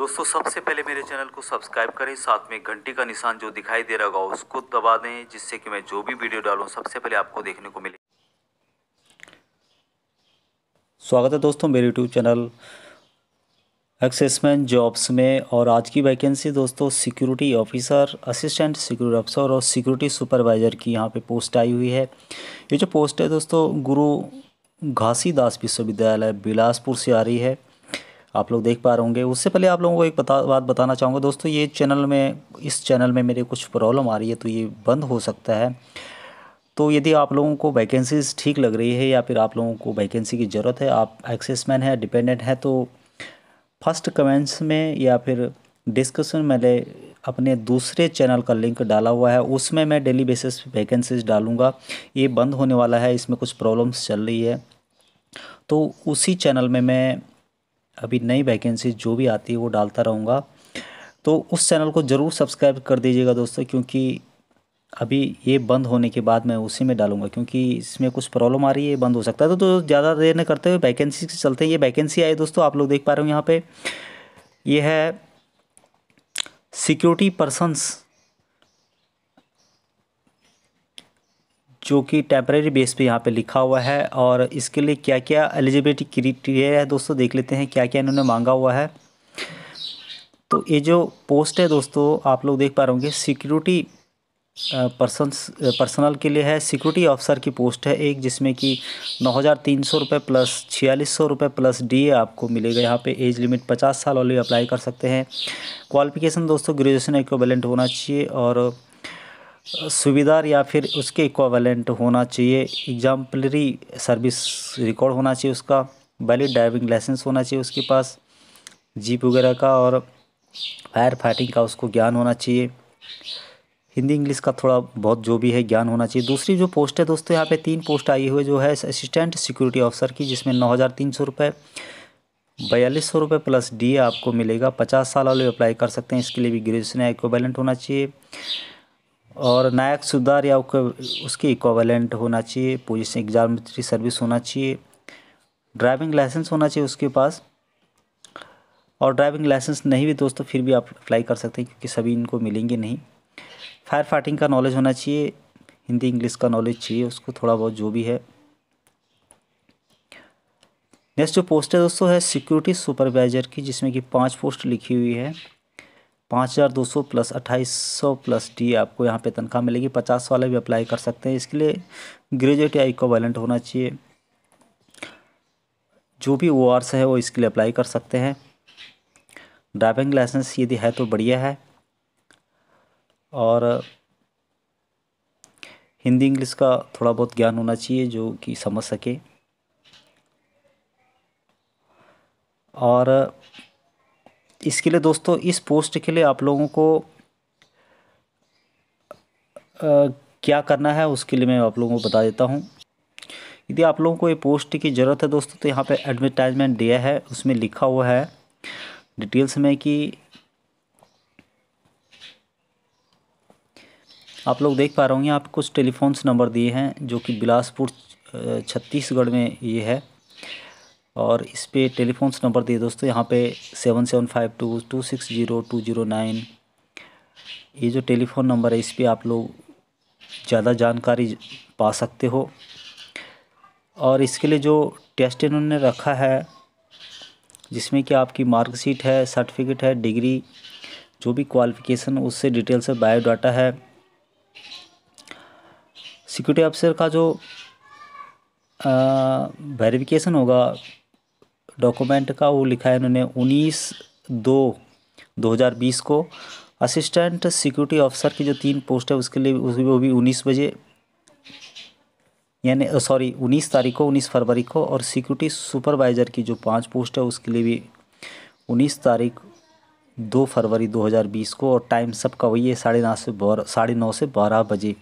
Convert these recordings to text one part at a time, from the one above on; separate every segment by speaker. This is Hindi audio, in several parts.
Speaker 1: दोस्तों सबसे पहले मेरे चैनल को सब्सक्राइब करें साथ में घंटी का निशान जो दिखाई दे रहा होगा उसको दबा दें जिससे कि मैं जो भी वीडियो डालूं सबसे पहले आपको देखने को मिले स्वागत है दोस्तों मेरे यूट्यूब चैनल एक्सेसमेंट जॉब्स में और आज की वैकेंसी दोस्तों security officer assistant security officer और सिक्योरिटी सुपरवाइज़र की यहाँ पे पोस्ट आई हुई है ये जो पोस्ट है दोस्तों गुरु घासीदास विश्वविद्यालय बिलासपुर से आ रही है आप लोग देख पा रहे होंगे उससे पहले आप लोगों को एक बता बात बताना चाहूँगा दोस्तों ये चैनल में इस चैनल में मेरे कुछ प्रॉब्लम आ रही है तो ये बंद हो सकता है तो यदि आप लोगों को वैकेंसीज ठीक लग रही है या फिर आप लोगों को वैकेंसी की ज़रूरत है आप एक्सेसमैन है डिपेंडेंट हैं तो फर्स्ट कमेंट्स में या फिर डिस्कशन मैंने अपने दूसरे चैनल का लिंक डाला हुआ है उसमें मैं डेली बेसिस वैकेंसीज डालूँगा ये बंद होने वाला है इसमें कुछ प्रॉब्लम्स चल रही है तो उसी चैनल में मैं अभी नई वैकेंसी जो भी आती है वो डालता रहूँगा तो उस चैनल को ज़रूर सब्सक्राइब कर दीजिएगा दोस्तों क्योंकि अभी ये बंद होने के बाद मैं उसी में डालूंगा क्योंकि इसमें कुछ प्रॉब्लम आ रही है बंद हो सकता है तो, तो ज़्यादा देर न करते हुए वैकेंसी से चलते हैं ये वैकेंसी आई दोस्तों आप लोग देख पा रहे हो यहाँ पे ये है सिक्योरिटी पर्सनस जो कि टेम्प्रेरी बेस पे यहाँ पे लिखा हुआ है और इसके लिए क्या क्या एलिजिबिलिटी क्रिटेरिया है दोस्तों देख लेते हैं क्या क्या इन्होंने मांगा हुआ है तो ये जो पोस्ट है दोस्तों आप लोग देख पा रहे होंगे सिक्योरिटी पर्सन पर्सनल के लिए है सिक्योरिटी ऑफिसर की पोस्ट है एक जिसमें कि नौ हज़ार तीन सौ रुपये प्लस छियालीस सौ रुपये प्लस डी आपको मिलेगा यहाँ पे एज लिमिट पचास साल वाले अप्लाई कर सकते हैं क्वालिफिकेशन दोस्तों ग्रेजुएशन इक्वलेंट होना चाहिए और सुविधार या फिर उसके इक्वावेलेंट होना चाहिए एग्जाम्पलरी सर्विस रिकॉर्ड होना चाहिए उसका वैलिड ड्राइविंग लाइसेंस होना चाहिए उसके पास जीप वगैरह का और फायर फाइटिंग का उसको ज्ञान होना चाहिए हिंदी इंग्लिश का थोड़ा बहुत जो भी है ज्ञान होना चाहिए दूसरी जो पोस्ट है दोस्तों यहाँ पे तीन पोस्ट आई हुई जो है असिस्टेंट सिक्योरिटी ऑफिसर की जिसमें नौ हज़ार तीन सौ रुपये बयालीस सौ रुपये प्लस डी आपको मिलेगा पचास साल वाले अप्लाई कर सकते हैं इसके लिए भी ग्रेजुएशन एक्वेलेंट होना चाहिए और नायक सुधार या उसके इक्वलेंट होना चाहिए पोजिशन एग्जाम सर्विस होना चाहिए ड्राइविंग लाइसेंस होना चाहिए उसके पास और ड्राइविंग लाइसेंस नहीं भी दोस्तों फिर भी आप अप्लाई कर सकते हैं क्योंकि सभी इनको मिलेंगे नहीं फायर फाइटिंग का नॉलेज होना चाहिए हिंदी इंग्लिश का नॉलेज चाहिए उसको थोड़ा बहुत जो भी है नेक्स्ट जो पोस्ट है दोस्तों है सिक्योरिटी सुपरवाइज़र की जिसमें कि पांच पोस्ट लिखी हुई है पाँच हज़ार दो सौ प्लस अट्ठाईस सौ प्लस टी आपको यहाँ पे तनख्वाह मिलेगी पचास वाले भी अप्लाई कर सकते हैं इसके लिए ग्रेजुएट या वैलेंट होना चाहिए जो भी ओ आर्स है वो इसके लिए अप्लाई कर सकते हैं ड्राइविंग लाइसेंस यदि है तो बढ़िया है और हिंदी इंग्लिश का थोड़ा बहुत ज्ञान होना चाहिए जो कि समझ सके और इसके लिए दोस्तों इस पोस्ट के लिए आप लोगों को आ, क्या करना है उसके लिए मैं आप लोगों को बता देता हूँ यदि आप लोगों को ये पोस्ट की ज़रूरत है दोस्तों तो यहाँ पे एडवर्टाइजमेंट दिया है उसमें लिखा हुआ है डिटेल्स में कि आप लोग देख पा रहे होंगे आप कुछ टेलीफोन्स नंबर दिए हैं जो कि बिलासपुर छत्तीसगढ़ में ये है और इस पर टेलीफोन्स नंबर दिए दोस्तों यहाँ पे seven seven five two two six zero two zero nine ये जो टेलीफोन नंबर है इस पर आप लोग ज़्यादा जानकारी पा सकते हो और इसके लिए जो टेस्ट इन्होंने रखा है जिसमें कि आपकी मार्कशीट है सर्टिफिकेट है डिग्री जो भी क्वालिफिकेशन उससे डिटेल से बायोडाटा है सिक्योरिटी अफसर का जो वेरिफिकेशन होगा डॉक्यूमेंट का वो लिखा है इन्होंने उन्नीस दो 2020 को असिस्टेंट सिक्योरिटी ऑफिसर की जो तीन पोस्ट है उसके लिए वो भी उन्नीस बजे यानी सॉरी उन्नीस तारीख को उन्नीस फरवरी को और सिक्योरिटी सुपरवाइज़र की जो पांच पोस्ट है उसके लिए भी उन्नीस तारीख दो फरवरी 2020 को और टाइम सबका वही है साढ़े नौ से बारह साढ़े नौ से बारह बजे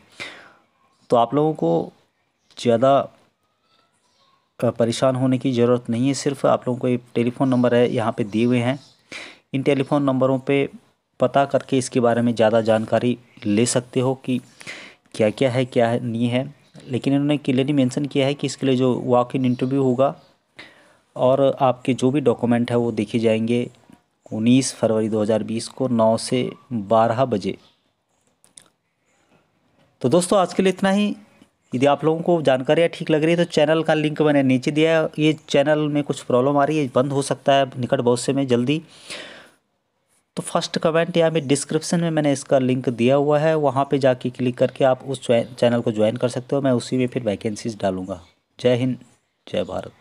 Speaker 1: तो आप लोगों को ज़्यादा परेशान होने की ज़रूरत नहीं है सिर्फ आप लोगों को एक टेलीफ़ोन नंबर है यहाँ पे दिए हुए हैं इन टेलीफ़ोन नंबरों पे पता करके इसके बारे में ज़्यादा जानकारी ले सकते हो कि क्या क्या है क्या है, नहीं है लेकिन इन्होंने क्लियरली मेंशन किया है कि इसके लिए जो वॉक इन इंटरव्यू होगा और आपके जो भी डॉक्यूमेंट है वो देखे जाएंगे उन्नीस फरवरी दो को नौ से बारह बजे तो दोस्तों आज के लिए इतना ही यदि आप लोगों को जानकारियाँ ठीक लग रही है तो चैनल का लिंक मैंने नीचे दिया है ये चैनल में कुछ प्रॉब्लम आ रही है बंद हो सकता है निकट भविष्य में जल्दी तो फर्स्ट कमेंट या मेरे डिस्क्रिप्शन में मैंने इसका लिंक दिया हुआ है वहाँ पे जाके क्लिक करके आप उस चैनल को ज्वाइन कर सकते हो मैं उसी में फिर वैकेंसीज डालूँगा जय हिंद जय भारत